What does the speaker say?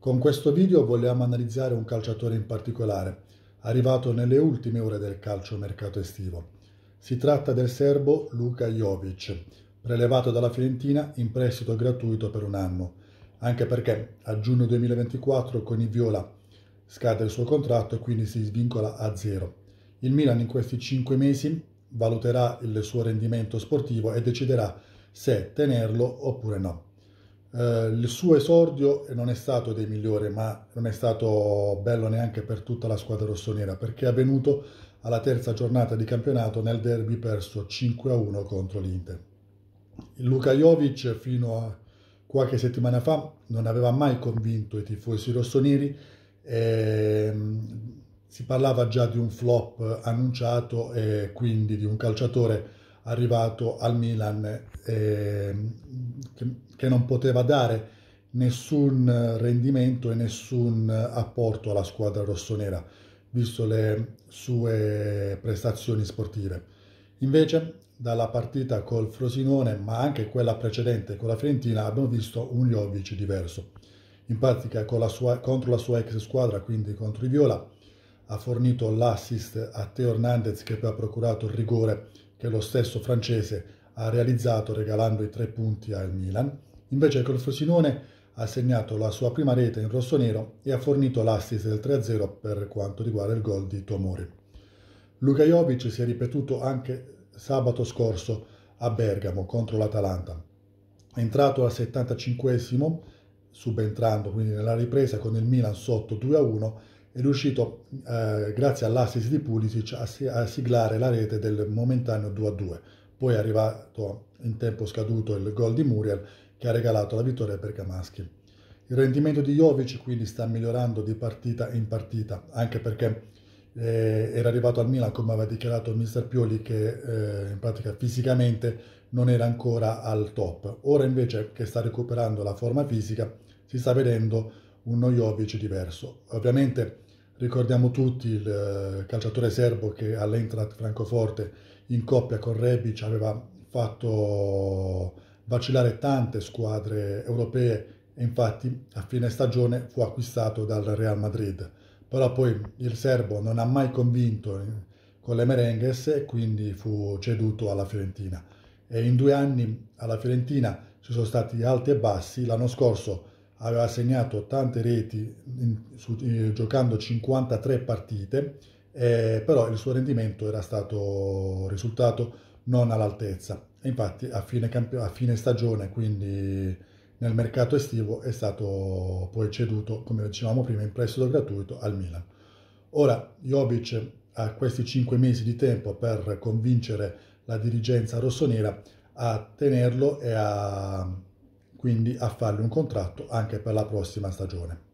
Con questo video vogliamo analizzare un calciatore in particolare, arrivato nelle ultime ore del calcio mercato estivo. Si tratta del serbo Luka Jovic, prelevato dalla Fiorentina in prestito gratuito per un anno, anche perché a giugno 2024 con i Viola scade il suo contratto e quindi si svincola a zero. Il Milan in questi cinque mesi valuterà il suo rendimento sportivo e deciderà se tenerlo oppure no. Eh, il suo esordio non è stato dei migliori, ma non è stato bello neanche per tutta la squadra rossonera, perché è avvenuto alla terza giornata di campionato nel derby perso 5-1 contro l'Inter. Luka Jovic fino a qualche settimana fa non aveva mai convinto i tifosi rossoneri, ehm, si parlava già di un flop annunciato e quindi di un calciatore arrivato al Milan eh, che, che non poteva dare nessun rendimento e nessun apporto alla squadra rossonera, visto le sue prestazioni sportive. Invece, dalla partita col Frosinone, ma anche quella precedente con la Fiorentina, abbiamo visto un Jovic diverso. In pratica, la sua, contro la sua ex squadra, quindi contro i Viola, ha fornito l'assist a Teo Hernandez che poi ha procurato il rigore che lo stesso francese ha realizzato regalando i tre punti al Milan, invece che il Frosinone ha segnato la sua prima rete in rossonero e ha fornito l'assist del 3-0 per quanto riguarda il gol di Tomori. Luka Jovic si è ripetuto anche sabato scorso a Bergamo contro l'Atalanta. È entrato al 75 subentrando quindi nella ripresa con il Milan sotto 2-1 è riuscito, eh, grazie all'assist di Pulisic, a, a, siglare la rete del momentaneo 2-2. Poi è arrivato in tempo scaduto il gol di Muriel, che ha regalato la vittoria per Kamaschi. Il rendimento di Jovic quindi sta migliorando di partita in partita, anche perché eh, era arrivato al Milan, come aveva dichiarato il mister Pioli, che eh, in pratica fisicamente non era ancora al top. Ora invece che sta recuperando la forma fisica, si sta vedendo un Jovic diverso. Ovviamente Ricordiamo tutti il eh, calciatore serbo che all'Eintracht Francoforte in coppia con Rebic aveva fatto vacillare tante squadre europee e infatti a fine stagione fu acquistato dal Real Madrid. Però poi il serbo non ha mai convinto eh, con le merengues e quindi fu ceduto alla Fiorentina. E in due anni alla Fiorentina ci sono stati alti e bassi. L'anno scorso aveva segnato tante reti in, su, eh, giocando 53 partite, eh, però il suo rendimento era stato risultato non all'altezza. E infatti a fine, camp- a fine stagione, quindi nel mercato estivo, è stato poi ceduto, come dicevamo prima, in prestito gratuito al Milan. Ora Jovic ha questi 5 mesi di tempo per convincere la dirigenza rossonera a tenerlo e a quindi a fargli un contratto anche per la prossima stagione.